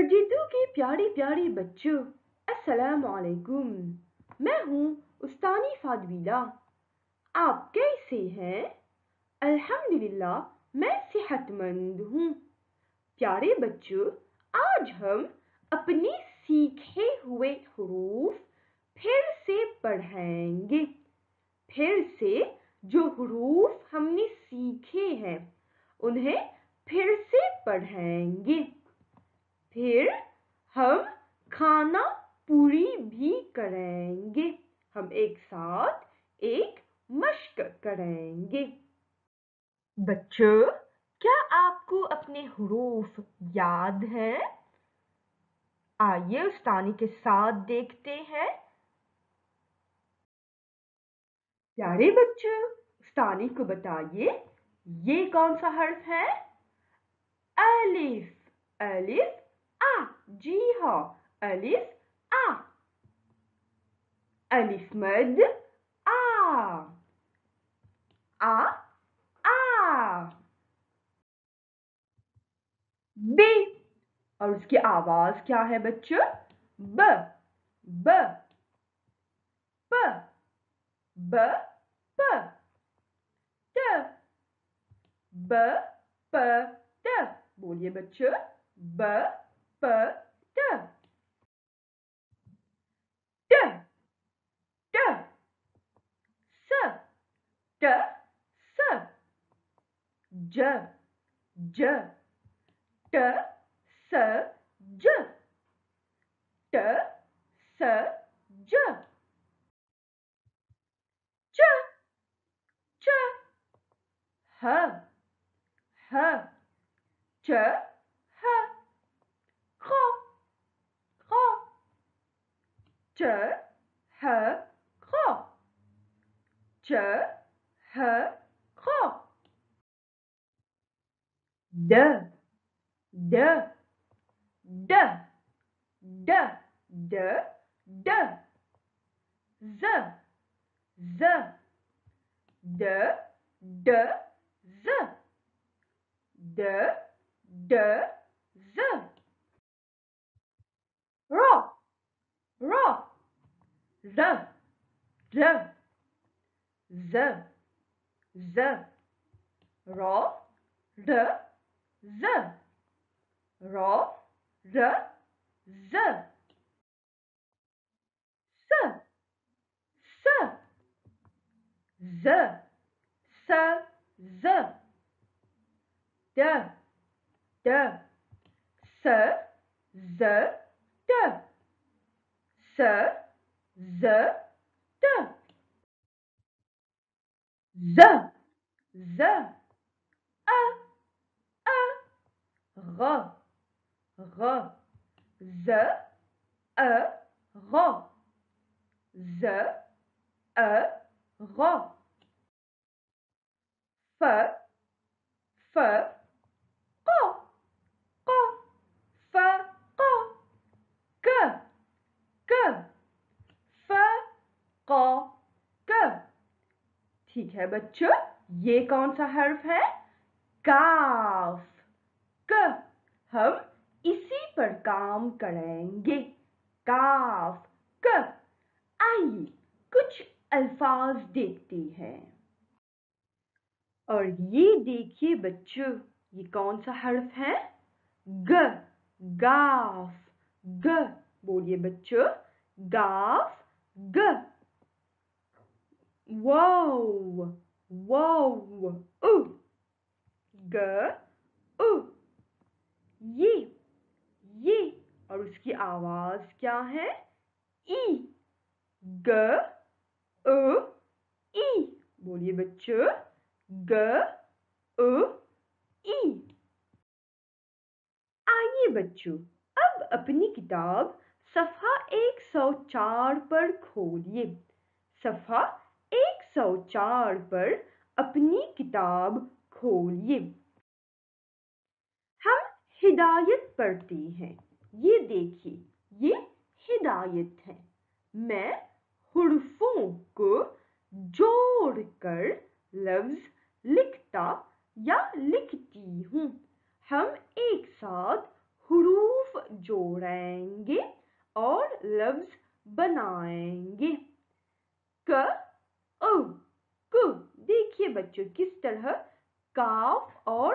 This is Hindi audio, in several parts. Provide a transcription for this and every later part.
सरजीतू की प्यारी प्यारी बच्चों अस्सलाम वालेकुम मैं हूँ उस्तानी फादवीला आप कैसे हैं अल्हम्दुलिल्लाह मैं सेहतमंद हूँ प्यारे बच्चों आज हम अपने सीखे हुए हरूफ फिर से पढ़ेंगे फिर से जो हरूफ हमने सीखे हैं उन्हें फिर से पढ़ेंगे फिर हम खाना पूरी भी करेंगे हम एक साथ एक मश्क करेंगे बच्चों क्या आपको अपने हरूफ याद हैं आइए उस तानी के साथ देखते हैं प्यारे बच्चों उस्तानी को बताइए ये कौन सा हर्फ है अलिफ अलिफ A. Jiha. Alif. A. Alif Mud. A. A. A. B. और उसकी आवाज क्या है बच्चों B B P B P T B P T बोलिए बच्चों B per D. D. D. D. Z. Z. D. D. Z. D. D. Z. r r Z. Z. Z. Z. r Z. Z. r the, the. Ce, ce. The, ce, the. De, de. Ce, the, de. Ce, the, de. The, the. A, a. ro R. Z, E, R. Z, E, R. F, F, Q, Q, F, Q. K, K, F, Q, K. ठीक है बच्चों ये कौन सा हर्फ है काफ क हम पर काम करेंगे काफ क आइए कुछ अल्फाज देखते हैं और ये देखिए बच्चों ये कौन सा हर्फ है ग गाफ ग बोलिए बच्चों गाफ ग वाव वाव उ ग उ ये ये और उसकी आवाज़ क्या है ई ग अ ई बोलिए बच्चों ग अ ई आइए बच्चों अब अपनी किताब सफ़ा 104 पर खोलिए सफ़ा 104 पर अपनी किताब खोलिए हिदायत पढ़ती हैं ये देखिए ये हिदायत है मैं हुरफों को जोड़कर लफ्ज लिखता या लिखती हूँ हम एक साथ हरूफ जोड़ेंगे और लफ्ज बनाएंगे क अ देखिए बच्चों किस तरह काफ और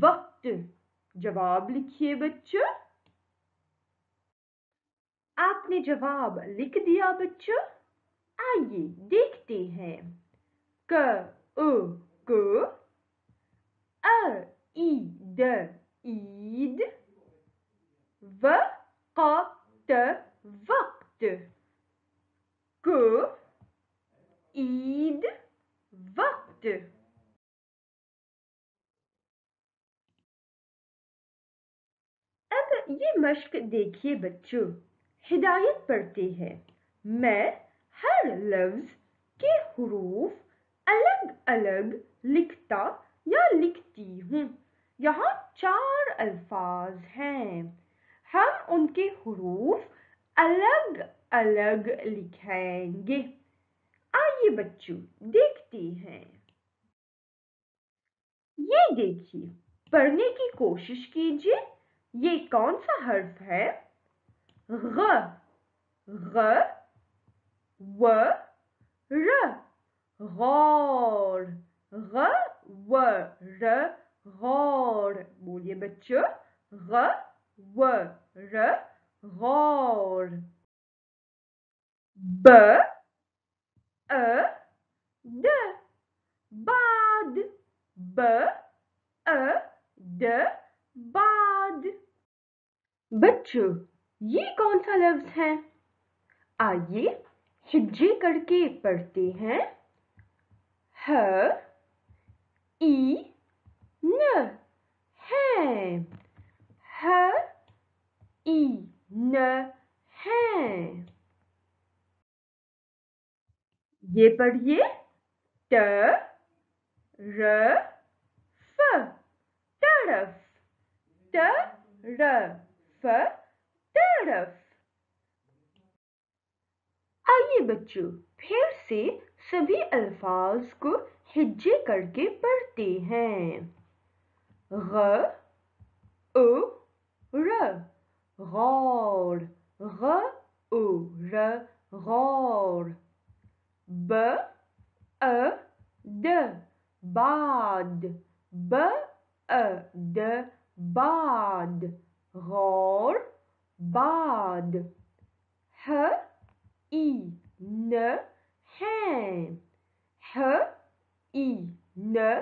वक्त जवाब लिखिए बच्चों आपने जवाब लिख दिया बच्चों आइए देखते हैं क ओ क अ ई द ईद व क त वक्त क ईद वक्त ये मश्क देखिए बच्चों हिदायत पढ़ते है मैं हर लफ्ज़ के हरूफ अलग अलग लिखता या लिखती हूँ यहाँ चार अल्फाज हैं हम उनके हरूफ अलग अलग लिखेंगे आइए बच्चों देखते हैं ये देखिए पढ़ने की कोशिश कीजिए C'est quel alphabet R R R R R R R R पढ़ते हैं ह ई न है ह ई न है ये पढ़िए ट र फ तड़फ ट र फ तड़फ बच्चों फिर से सभी अल्फाज को हिज्जे करके पढ़ते हैं ग ओ र गौर ग ओ र गौर ब अ द बाद ब अ द बाद गौर बाद ह ई ne hein. H i ne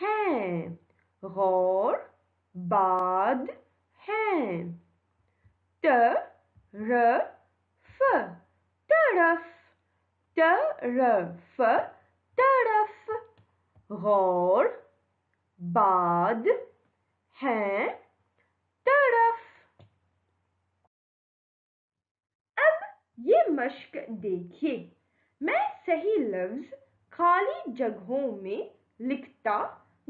hein. Roll bad hein. Te re f teref. Teref teref. Roll bad hen ये मश्क देखिए मैं सही लफ्ज खाली जगहों में लिखता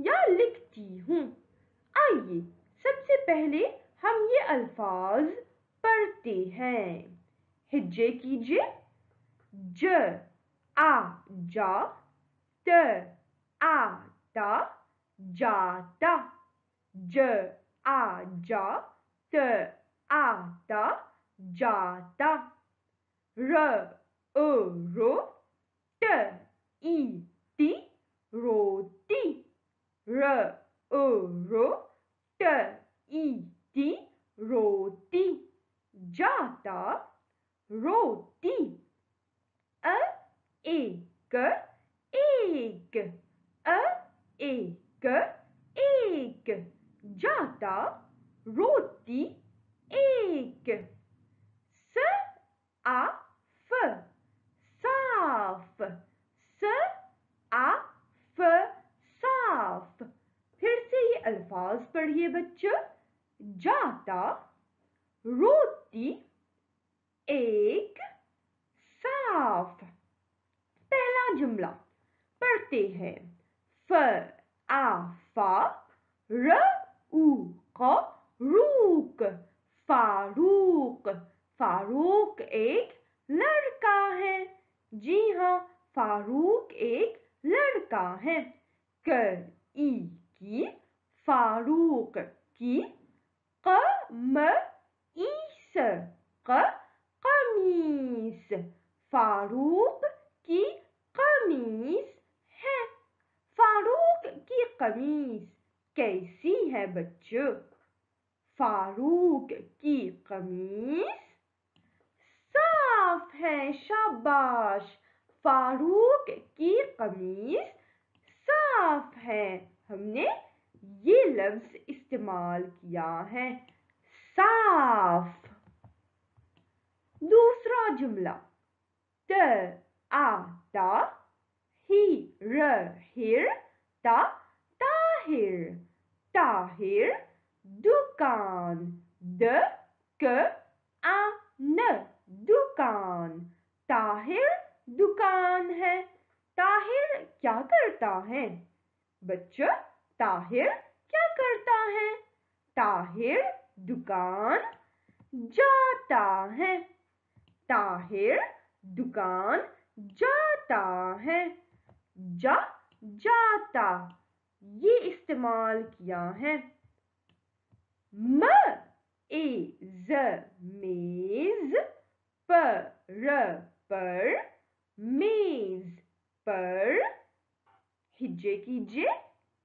या लिखती हूँ आइए सबसे पहले हम ये अल्फाज पढ़ते हैं हिज्जे कीजिए ज आ जा त आ ता जाता ज आ जा त आ ता जाता R O um, ro T I T roti R O ro T um, ro roti jata roti A ek ek A jata roti ek S A साफ स आ फ साफ फिर से ये अल्फाज पढ़िए बच्चों जाता रोती एक साफ पहला जुमला पढ़ते हैं फ आ फा र उ क रूक फारूक फारूक एक लड़का है जी हाँ फारूक एक लड़का है कर ई की फारूक की क म ईस क कमीस फारूक की कमीज है फारूक की कमीज कैसी है बच्चों फारूक की कमीस हैं शाबाश फारूक की कमीज साफ है हमने ये लफ्ज इस्तेमाल किया है साफ दूसरा जुमला त आ ता ही र हिर ता ताहिर ताहिर दुकान द क आ न दुकान ताहिर दुकान है ताहिर क्या करता है बच्चा ताहिर क्या करता है ताहिर दुकान जाता है ताहिर दुकान जाता है जा जाता ये इस्तेमाल किया है म ए ज मेज per, r, per, maze, per, हिज्जे कीजिए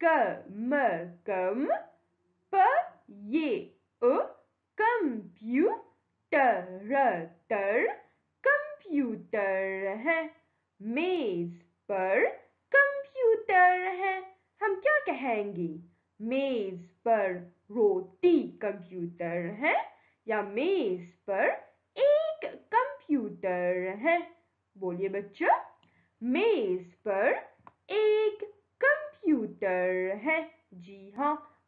क म कम प ये अ कंप्यूटर तर कंप्यूटर है मेज पर कंप्यूटर है हम क्या कहेंगे मेज पर रोटी कंप्यूटर है या मेज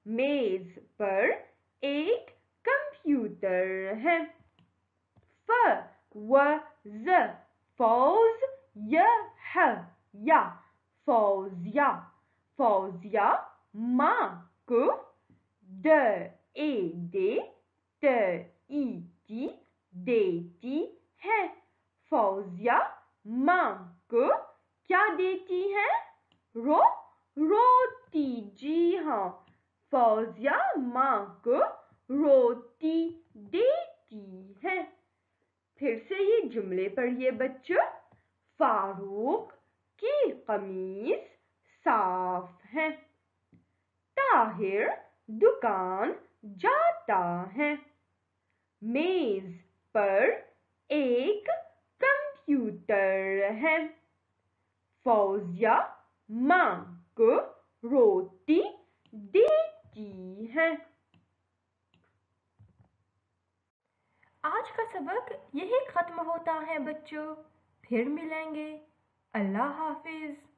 मेज पर एक कंप्यूटर है फ व ज फौज य ह या फौजिया फौजिया माँ को ड ए दे त ई टी देती है फौजिया मा को क्या देती है रो रोटी जी हाँ फौजिया माँ को रोटी देती है फिर से ये जुमले पढ़िए बच्चों फारूक की कमीज साफ है ताहिर दुकान जाता है मेज पर एक कंप्यूटर है फौजिया माँ को रोटी दी की है आज का सबक यही ख़त्म होता है बच्चों फिर मिलेंगे अल्लाह हाफिज़